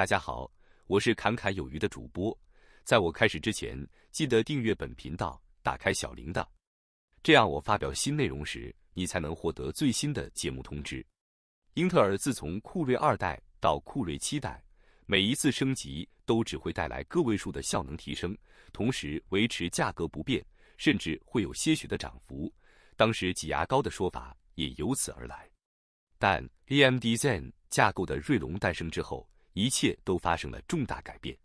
大家好，我是侃侃有余的主播。在我开始之前，记得订阅本频道，打开小铃铛，这样我发表新内容时，你才能获得最新的节目通知。英特尔自从酷睿二代到酷睿七代，每一次升级都只会带来个位数的效能提升，同时维持价格不变，甚至会有些许的涨幅。当时挤牙膏的说法也由此而来。但 AMD Zen 架构的锐龙诞生之后，一切都发生了重大改变。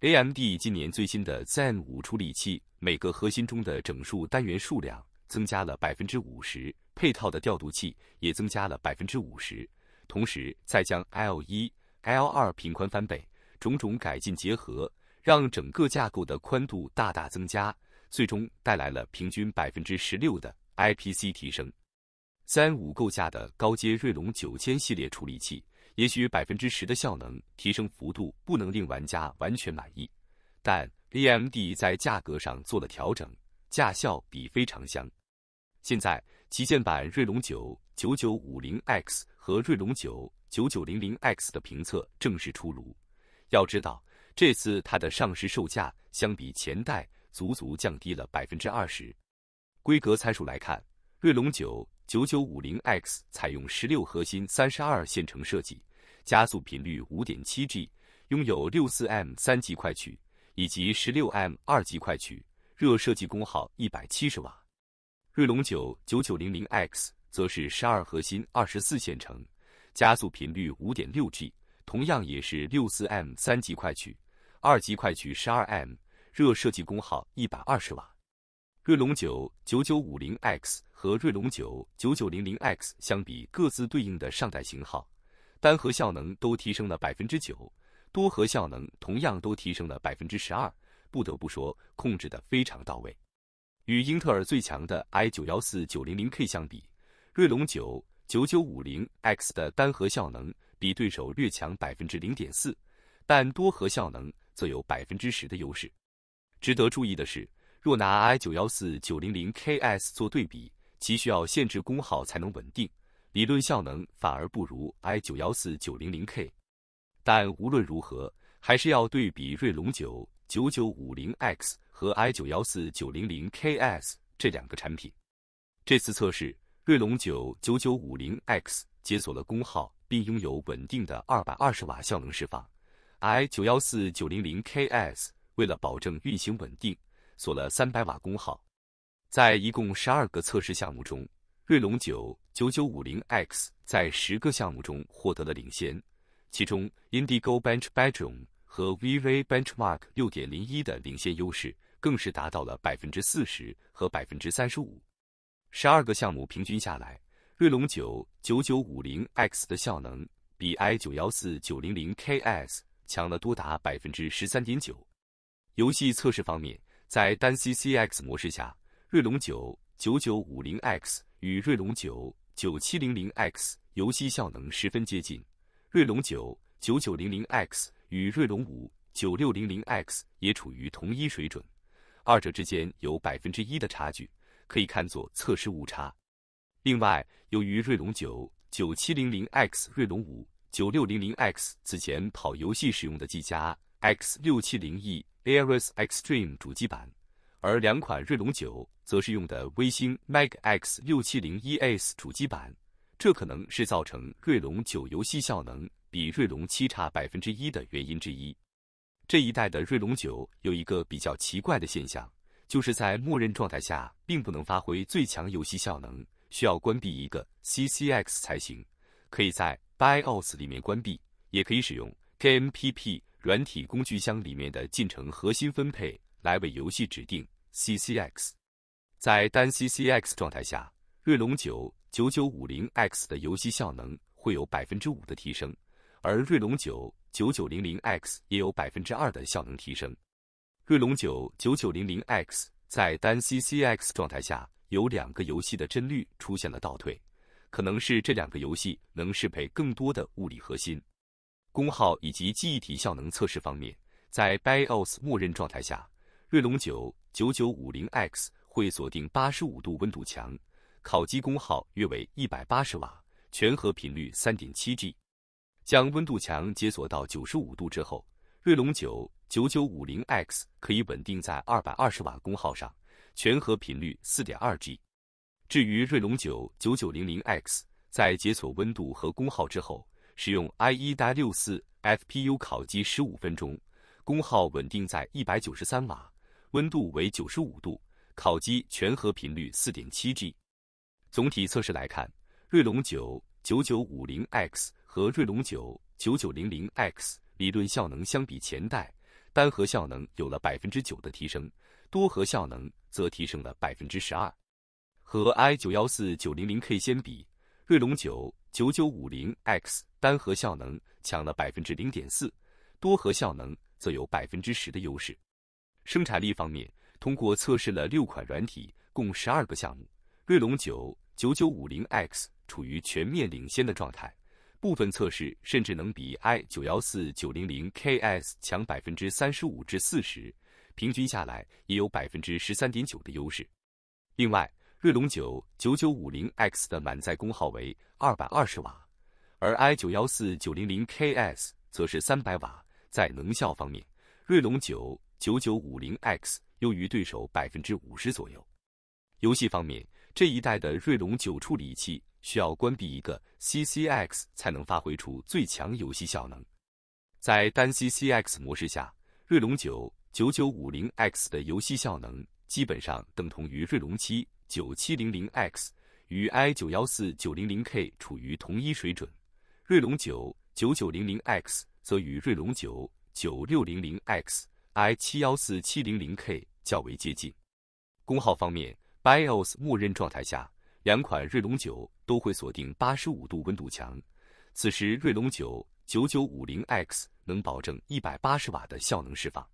AMD 今年最新的 Zen 五处理器，每个核心中的整数单元数量增加了百分之五十，配套的调度器也增加了百分之五十，同时再将 L 一、L 二频宽翻倍，种种改进结合，让整个架构的宽度大大增加，最终带来了平均百分之十六的 IPC 提升。Zen 五构架的高阶锐龙九千系列处理器。也许百分之十的效能提升幅度不能令玩家完全满意，但 AMD 在价格上做了调整，价效比非常香。现在，旗舰版锐龙九九九五零 X 和锐龙九九九零零 X 的评测正式出炉。要知道，这次它的上市售价相比前代足足降低了百分之二十。规格参数来看，锐龙九九九五零 X 采用十六核心三十二线程设计，加速频率五点七 G，拥有六四 M 三级快取以及十六 M 二级快取，热设计功耗一百七十瓦。锐龙九九九零零 X 则是十二核心二十四线程，加速频率五点六 G，同样也是六四 M 三级快取，二级快取十二 M，热设计功耗一百二十瓦。锐龙九九九五零 X 和锐龙九九九零零 X 相比，各自对应的上代型号单核效能都提升了百分之九，多核效能同样都提升了百分之十二。不得不说，控制的非常到位。与英特尔最强的 i 九幺四九零零 K 相比，锐龙九九九五零 X 的单核效能比对手略强百分之零点四，但多核效能则有百分之十的优势。值得注意的是。若拿 i 九幺四九零零 K S 做对比，其需要限制功耗才能稳定，理论效能反而不如 i 九幺四九零零 K。但无论如何，还是要对比锐龙九九九五零 X 和 i 九幺四九零零 K S 这两个产品。这次测试，锐龙九九九五零 X 解锁了功耗，并拥有稳定的二百二十瓦效能释放；i 九幺四九零零 K S 为了保证运行稳定。锁了三百瓦功耗，在一共十二个测试项目中，锐龙九九九五零 X 在十个项目中获得了领先，其中 Indigo Bench Bedroom 和 v v a Benchmark 六点零一的领先优势更是达到了百分之四十和百分之三十五。十二个项目平均下来，锐龙九九九五零 X 的效能比 i 九幺四九零零 KS 强了多达百分之十三点九。游戏测试方面。在单 C C X 模式下，锐龙九九九五零 X 与锐龙九九七零零 X 游戏效能十分接近，锐龙九九九零零 X 与锐龙五九六零零 X 也处于同一水准，二者之间有百分之一的差距，可以看作测试误差。另外，由于锐龙九九七零零 X、锐龙五九六零零 X 此前跑游戏使用的技嘉 X 六七零 E Aorus Extreme 主机版，而两款锐龙九则是用的微星 MAG X 六七零一 S 主机版，这可能是造成锐龙九游戏效能比锐龙七差百分之一的原因之一。这一代的锐龙九有一个比较奇怪的现象，就是在默认状态下并不能发挥最强游戏效能，需要关闭一个 CCX 才行，可以在 BIOS 里面关闭，也可以使用 g m PP。软体工具箱里面的进程核心分配来为游戏指定 C C X，在单 C C X 状态下，锐龙九九九五零 X 的游戏效能会有百分之五的提升，而锐龙九九九零零 X 也有百分之二的效能提升。锐龙九九九零零 X 在单 C C X 状态下有两个游戏的帧率出现了倒退，可能是这两个游戏能适配更多的物理核心。功耗以及记忆体效能测试方面，在 BIOS 默认状态下，锐龙九九九五零 X 会锁定八十五度温度墙，烤机功耗约为一百八十瓦，全核频率三点七 G。将温度墙解锁到九十五度之后，锐龙九九九五零 X 可以稳定在二百二十瓦功耗上，全核频率四点二 G。至于锐龙九九九零零 X，在解锁温度和功耗之后，使用 i 一代六四 FPU 烤机十五分钟，功耗稳定在一百九十三瓦，温度为九十五度，烤机全核频率四点七 G。总体测试来看，锐龙九九九五零 X 和锐龙九九九零零 X 理论效能相比前代，单核效能有了百分之九的提升，多核效能则提升了百分之十二。和 i 九幺四九零零 K 相比，锐龙九九九五零 X 单核效能强了百分之零点四，多核效能则有百分之十的优势。生产力方面，通过测试了六款软体，共十二个项目，锐龙九九九五零 X 处于全面领先的状态，部分测试甚至能比 i 九幺四九零零 KS 强百分之三十五至四十，平均下来也有百分之十三点九的优势。另外，锐龙九九九五零 X 的满载功耗为二百二十瓦，而 i 九幺四九零零 KS 则是三百瓦。在能效方面，锐龙九九九五零 X 优于对手百分之五十左右。游戏方面，这一代的锐龙九处理器需要关闭一个 CCX 才能发挥出最强游戏效能。在单 CCX 模式下，锐龙九九九五零 X 的游戏效能基本上等同于锐龙七。九七零零 X 与 i 九幺四九零零 K 处于同一水准，锐龙九九九零零 X 则与锐龙九九六零零 X、i 七幺四七零零 K 较为接近。功耗方面，BIOS 默认状态下，两款锐龙九都会锁定八十五度温度墙，此时锐龙九九九五零 X 能保证一百八十瓦的效能释放。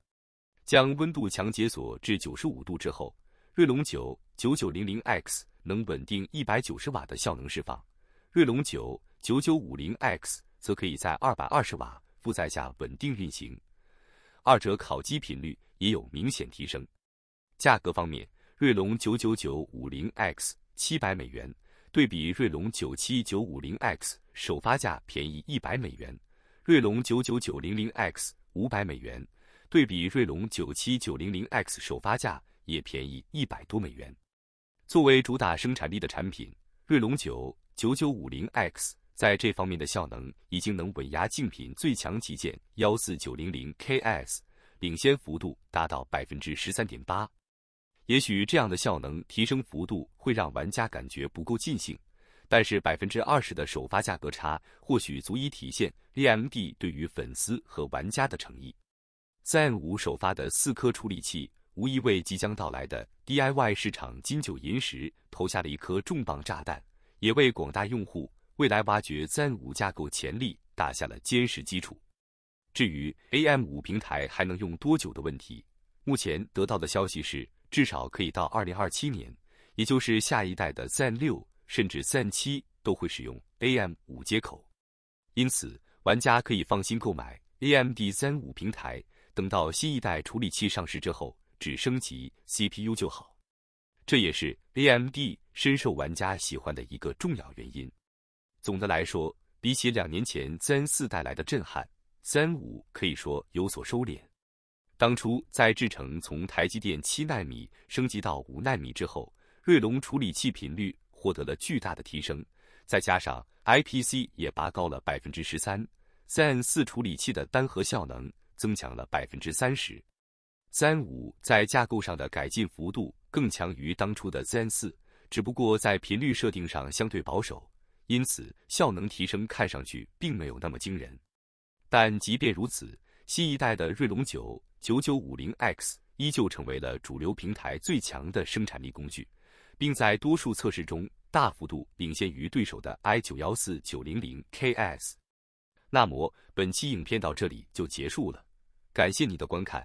将温度墙解锁至九十五度之后。锐龙九九九零零 X 能稳定一百九十瓦的效能释放，锐龙九九九五零 X 则可以在二百二十瓦负载下稳定运行，二者烤机频率也有明显提升。价格方面，锐龙九九九五零 X 七百美元，对比锐龙九七九五零 X 首发价便宜一百美元；锐龙九九九零零 X 五百美元，对比锐龙九七九零零 X 首发价。也便宜一百多美元。作为主打生产力的产品，锐龙九九九五零 X 在这方面的效能已经能稳压竞品最强旗舰幺四九零零 KS，领先幅度达到百分之十三点八。也许这样的效能提升幅度会让玩家感觉不够尽兴，但是百分之二十的首发价格差或许足以体现 AMD 对于粉丝和玩家的诚意。Zen 五首发的四颗处理器。无疑为即将到来的 DIY 市场金九银十投下了一颗重磅炸弹，也为广大用户未来挖掘 Zen 五架构潜力打下了坚实基础。至于 AM 五平台还能用多久的问题，目前得到的消息是，至少可以到二零二七年，也就是下一代的 Zen 六甚至 Zen 七都会使用 AM 五接口，因此玩家可以放心购买 AMD Zen 五平台。等到新一代处理器上市之后。只升级 CPU 就好，这也是 AMD 深受玩家喜欢的一个重要原因。总的来说，比起两年前三四带来的震撼，三五可以说有所收敛。当初在制程从台积电七纳米升级到五纳米之后，锐龙处理器频率获得了巨大的提升，再加上 IPC 也拔高了百分之十三，三四处理器的单核效能增强了百分之三十。三五在架构上的改进幅度更强于当初的三四，只不过在频率设定上相对保守，因此效能提升看上去并没有那么惊人。但即便如此，新一代的锐龙九九九五零 X 依旧成为了主流平台最强的生产力工具，并在多数测试中大幅度领先于对手的 i 九幺四九零零 KS。那么本期影片到这里就结束了，感谢你的观看。